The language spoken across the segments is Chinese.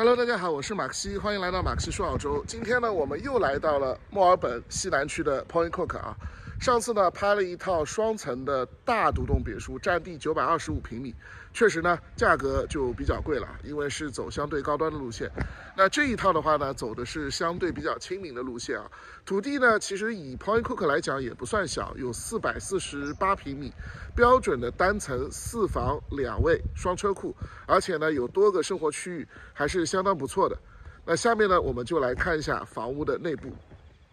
Hello，大家好，我是马克西，欢迎来到马克西说澳洲。今天呢，我们又来到了墨尔本西南区的 Point Cook 啊。上次呢拍了一套双层的大独栋别墅，占地九百二十五平米，确实呢价格就比较贵了，因为是走相对高端的路线。那这一套的话呢，走的是相对比较亲民的路线啊。土地呢其实以 Point Cook 来讲也不算小，有四百四十八平米，标准的单层四房两卫双车库，而且呢有多个生活区域，还是相当不错的。那下面呢我们就来看一下房屋的内部。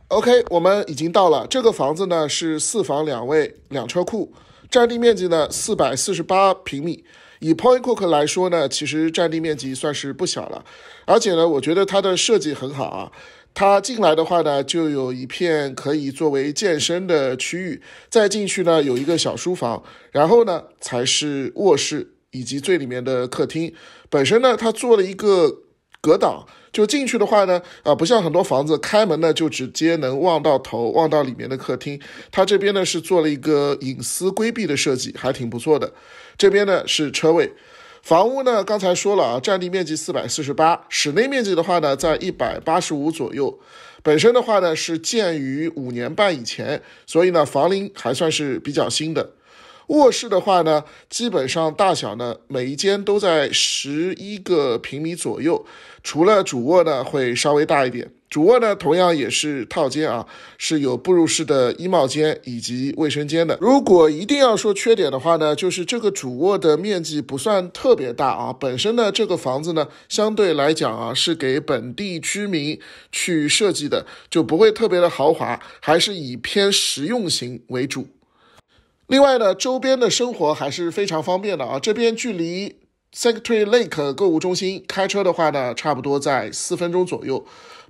OK，我们已经到了。这个房子呢是四房两卫两车库，占地面积呢四百四十八平米。以 Point Cook 来说呢，其实占地面积算是不小了。而且呢，我觉得它的设计很好啊。它进来的话呢，就有一片可以作为健身的区域，再进去呢有一个小书房，然后呢才是卧室以及最里面的客厅。本身呢，它做了一个。隔挡就进去的话呢，啊，不像很多房子开门呢就直接能望到头，望到里面的客厅。它这边呢是做了一个隐私规避的设计，还挺不错的。这边呢是车位，房屋呢刚才说了啊，占地面积四百四十八，室内面积的话呢在一百八十五左右。本身的话呢是建于五年半以前，所以呢房龄还算是比较新的。卧室的话呢，基本上大小呢，每一间都在十一个平米左右，除了主卧呢会稍微大一点。主卧呢同样也是套间啊，是有步入式的衣帽间以及卫生间的。如果一定要说缺点的话呢，就是这个主卧的面积不算特别大啊。本身呢这个房子呢，相对来讲啊，是给本地居民去设计的，就不会特别的豪华，还是以偏实用型为主。另外呢，周边的生活还是非常方便的啊，这边距离。s e c r e t a r Lake 购物中心开车的话呢，差不多在四分钟左右。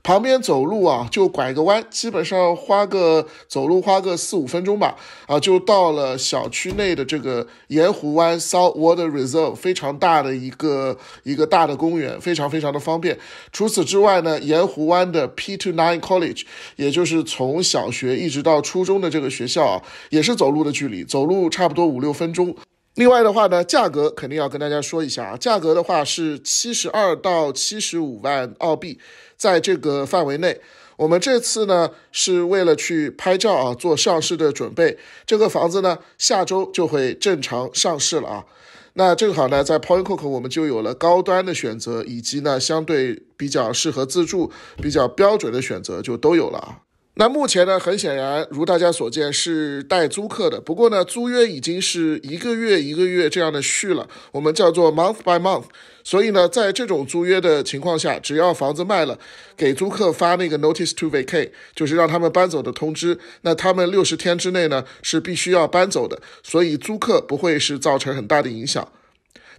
旁边走路啊，就拐个弯，基本上花个走路花个四五分钟吧，啊，就到了小区内的这个盐湖湾 South Water Reserve，非常大的一个一个大的公园，非常非常的方便。除此之外呢，盐湖湾的 P to Nine College，也就是从小学一直到初中的这个学校啊，也是走路的距离，走路差不多五六分钟。另外的话呢，价格肯定要跟大家说一下啊，价格的话是七十二到七十五万澳币，在这个范围内，我们这次呢是为了去拍照啊，做上市的准备，这个房子呢下周就会正常上市了啊，那正好呢，在 Poynton，我们就有了高端的选择，以及呢相对比较适合自住、比较标准的选择就都有了啊。那目前呢，很显然，如大家所见，是带租客的。不过呢，租约已经是一个月一个月这样的续了，我们叫做 month by month。所以呢，在这种租约的情况下，只要房子卖了，给租客发那个 notice to vacate，就是让他们搬走的通知。那他们六十天之内呢，是必须要搬走的。所以租客不会是造成很大的影响。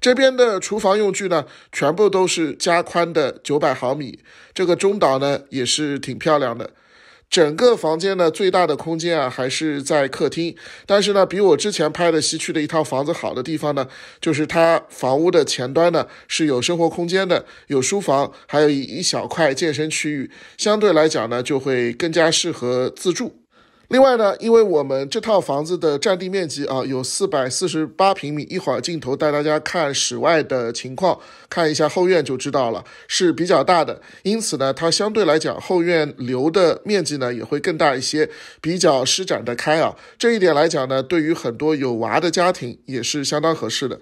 这边的厨房用具呢，全部都是加宽的九百毫米。这个中岛呢，也是挺漂亮的。整个房间呢，最大的空间啊，还是在客厅。但是呢，比我之前拍的西区的一套房子好的地方呢，就是它房屋的前端呢是有生活空间的，有书房，还有一小块健身区域。相对来讲呢，就会更加适合自住。另外呢，因为我们这套房子的占地面积啊有四百四十八平米，一会儿镜头带大家看室外的情况，看一下后院就知道了，是比较大的。因此呢，它相对来讲后院留的面积呢也会更大一些，比较施展得开啊。这一点来讲呢，对于很多有娃的家庭也是相当合适的。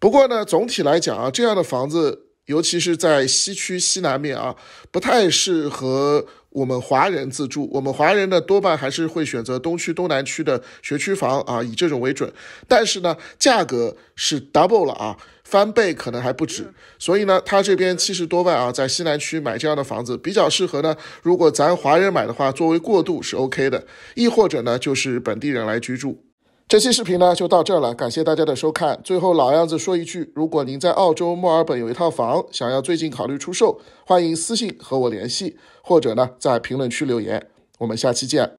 不过呢，总体来讲啊，这样的房子。尤其是在西区西南面啊，不太适合我们华人自住。我们华人呢，多半还是会选择东区、东南区的学区房啊，以这种为准。但是呢，价格是 double 了啊，翻倍可能还不止。所以呢，他这边七十多万啊，在西南区买这样的房子比较适合呢。如果咱华人买的话，作为过渡是 OK 的，亦或者呢，就是本地人来居住。这期视频呢就到这儿了，感谢大家的收看。最后老样子说一句，如果您在澳洲墨尔本有一套房，想要最近考虑出售，欢迎私信和我联系，或者呢在评论区留言。我们下期见。